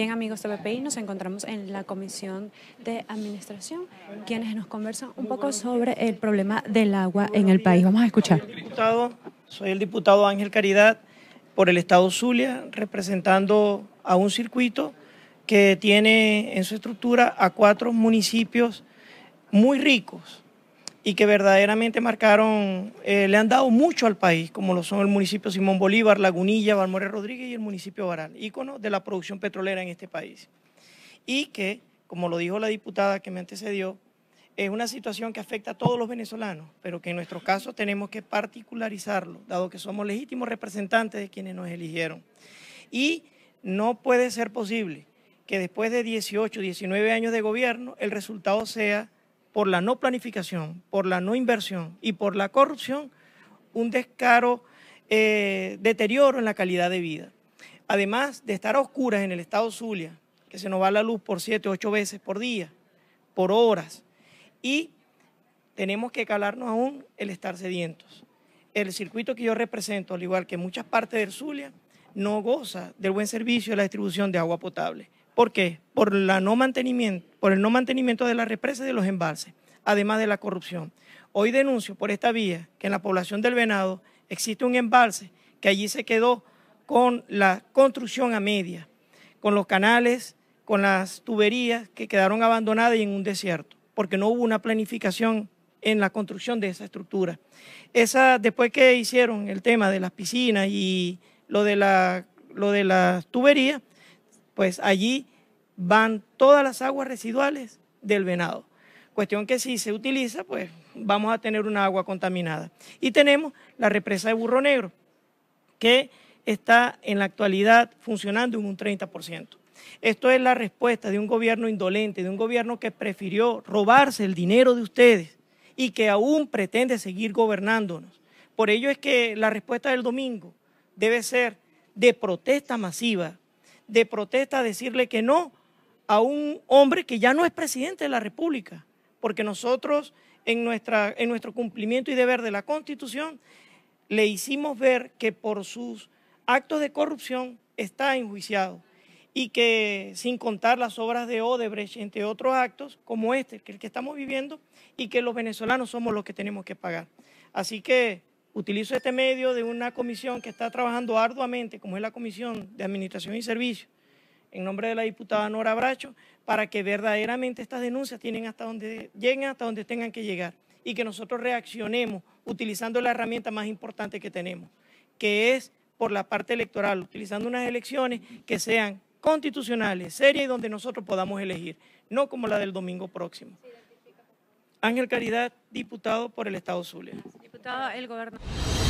Bien, amigos de BPI, nos encontramos en la Comisión de Administración, quienes nos conversan un poco sobre el problema del agua en el país. Vamos a escuchar. Soy el diputado, soy el diputado Ángel Caridad por el Estado Zulia, representando a un circuito que tiene en su estructura a cuatro municipios muy ricos y que verdaderamente marcaron, eh, le han dado mucho al país, como lo son el municipio Simón Bolívar, Lagunilla, Valmore Rodríguez y el municipio Baral, ícono de la producción petrolera en este país. Y que, como lo dijo la diputada que me antecedió, es una situación que afecta a todos los venezolanos, pero que en nuestro caso tenemos que particularizarlo, dado que somos legítimos representantes de quienes nos eligieron. Y no puede ser posible que después de 18, 19 años de gobierno, el resultado sea por la no planificación, por la no inversión y por la corrupción, un descaro eh, deterioro en la calidad de vida. Además de estar a oscuras en el estado Zulia, que se nos va la luz por siete, ocho veces por día, por horas, y tenemos que calarnos aún el estar sedientos. El circuito que yo represento, al igual que muchas partes del Zulia, no goza del buen servicio de la distribución de agua potable. ¿Por qué? Por, el no mantenimiento de las represas y de los embalses, además de la corrupción. Hoy denuncio por esta vía que en la población del Venado existe un embalse que allí se quedó con la construcción a media, con los canales, con las tuberías que quedaron abandonadas y en un desierto, porque no hubo una planificación en la construcción de esa estructura. Esa, después que hicieron el tema de las piscinas y lo de las tuberías, pues allí van todas las aguas residuales del venado. Cuestión que si se utiliza, pues vamos a tener una agua contaminada. Y tenemos la represa de Burro Negro, que está en la actualidad funcionando en un 30%. Esto es la respuesta de un gobierno indolente, de un gobierno que prefirió robarse el dinero de ustedes y que aún pretende seguir gobernándonos. Por ello es que la respuesta del domingo debe ser de protesta masiva, de protesta a decirle que no a un hombre que ya no es presidente de la República, porque nosotros en, nuestra, en nuestro cumplimiento y deber de la Constitución le hicimos ver que por sus actos de corrupción está enjuiciado y que sin contar las obras de Odebrecht, entre otros actos como este, que el que estamos viviendo, y que los venezolanos somos los que tenemos que pagar. Así que utilizo este medio de una comisión que está trabajando arduamente, como es la Comisión de Administración y Servicios, en nombre de la diputada Nora Bracho, para que verdaderamente estas denuncias tienen hasta donde lleguen, hasta donde tengan que llegar, y que nosotros reaccionemos utilizando la herramienta más importante que tenemos, que es por la parte electoral, utilizando unas elecciones que sean constitucionales, serias y donde nosotros podamos elegir, no como la del domingo próximo. Ángel Caridad, diputado por el Estado Zulia. el gobernador.